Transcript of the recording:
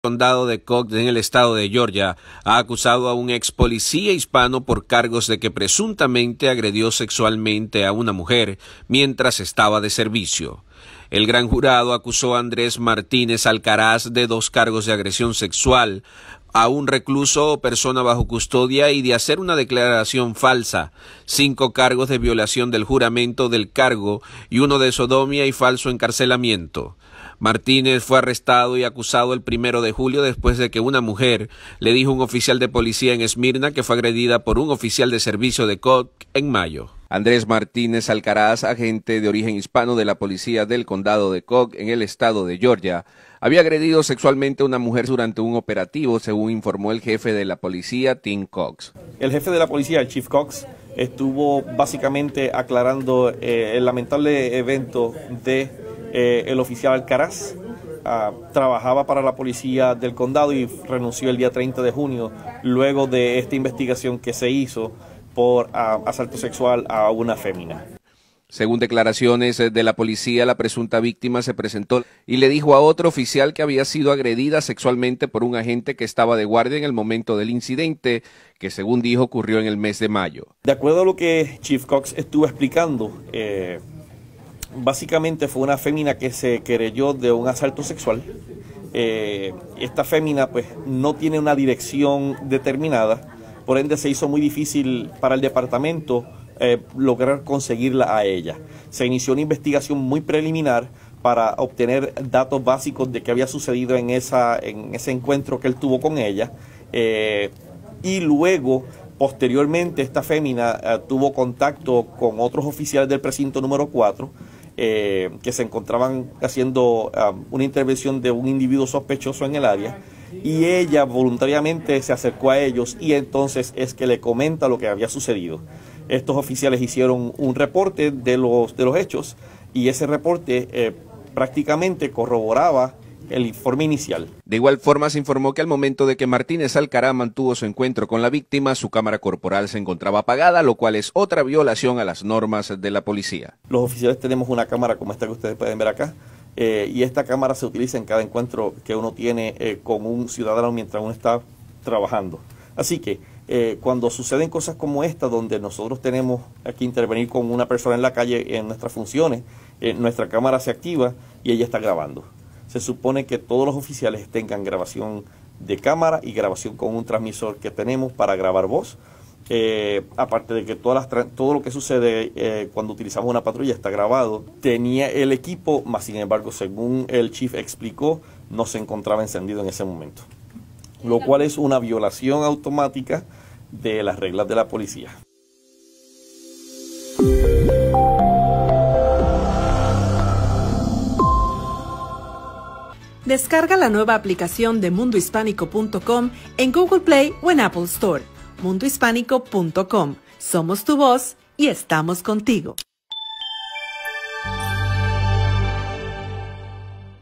condado de Cox en el estado de Georgia ha acusado a un ex policía hispano por cargos de que presuntamente agredió sexualmente a una mujer mientras estaba de servicio. El gran jurado acusó a Andrés Martínez Alcaraz de dos cargos de agresión sexual a un recluso o persona bajo custodia y de hacer una declaración falsa, cinco cargos de violación del juramento del cargo y uno de sodomía y falso encarcelamiento. Martínez fue arrestado y acusado el primero de julio después de que una mujer le dijo a un oficial de policía en Esmirna que fue agredida por un oficial de servicio de COC en mayo. Andrés Martínez Alcaraz, agente de origen hispano de la policía del condado de Cox en el estado de Georgia, había agredido sexualmente a una mujer durante un operativo, según informó el jefe de la policía, Tim Cox. El jefe de la policía, el Chief Cox, estuvo básicamente aclarando eh, el lamentable evento de eh, el oficial Alcaraz. Ah, trabajaba para la policía del condado y renunció el día 30 de junio luego de esta investigación que se hizo por asalto sexual a una fémina. Según declaraciones eh, de la policía, la presunta víctima se presentó y le dijo a otro oficial que había sido agredida sexualmente por un agente que estaba de guardia en el momento del incidente, que según dijo ocurrió en el mes de mayo. De acuerdo a lo que Chief Cox estuvo explicando, eh, básicamente fue una fémina que se querelló de un asalto sexual. Eh, esta fémina pues no tiene una dirección determinada por ende se hizo muy difícil para el departamento eh, lograr conseguirla a ella. Se inició una investigación muy preliminar para obtener datos básicos de qué había sucedido en, esa, en ese encuentro que él tuvo con ella. Eh, y luego, posteriormente, esta fémina eh, tuvo contacto con otros oficiales del precinto número 4 que se encontraban haciendo um, una intervención de un individuo sospechoso en el área y ella voluntariamente se acercó a ellos y entonces es que le comenta lo que había sucedido. Estos oficiales hicieron un reporte de los, hechos y ese reporte eh, prácticamente corroboraba el informe inicial. De igual forma, se informó que al momento de que Martínez Alcará mantuvo su encuentro con la víctima, su cámara corporal se encontraba apagada, lo cual es otra violación a las normas de la policía. Los oficiales tenemos una cámara como esta que ustedes pueden ver acá, eh, y esta cámara se utiliza en cada encuentro que uno tiene eh, con un ciudadano mientras uno está trabajando. Así que eh, cuando suceden cosas como esta, donde nosotros tenemos que intervenir con una persona en la calle en nuestras funciones, nuestra cámara se activa y ella está grabando. Se supone que todos los oficiales tengan grabación de cámara y grabación con un transmisor que tenemos para grabar voz eh, aparte de que todas todo lo que sucede eh, cuando utilizamos una patrulla está grabado, tenía el equipo, más sin embargo, según el chief explicó, no se encontraba encendido en ese momento, lo cual es una violación automática de las reglas de la policía. Descarga la nueva aplicación de mundohispánico.com en Google Play o en Apple Store mundohispánico.com. Somos tu voz y estamos contigo.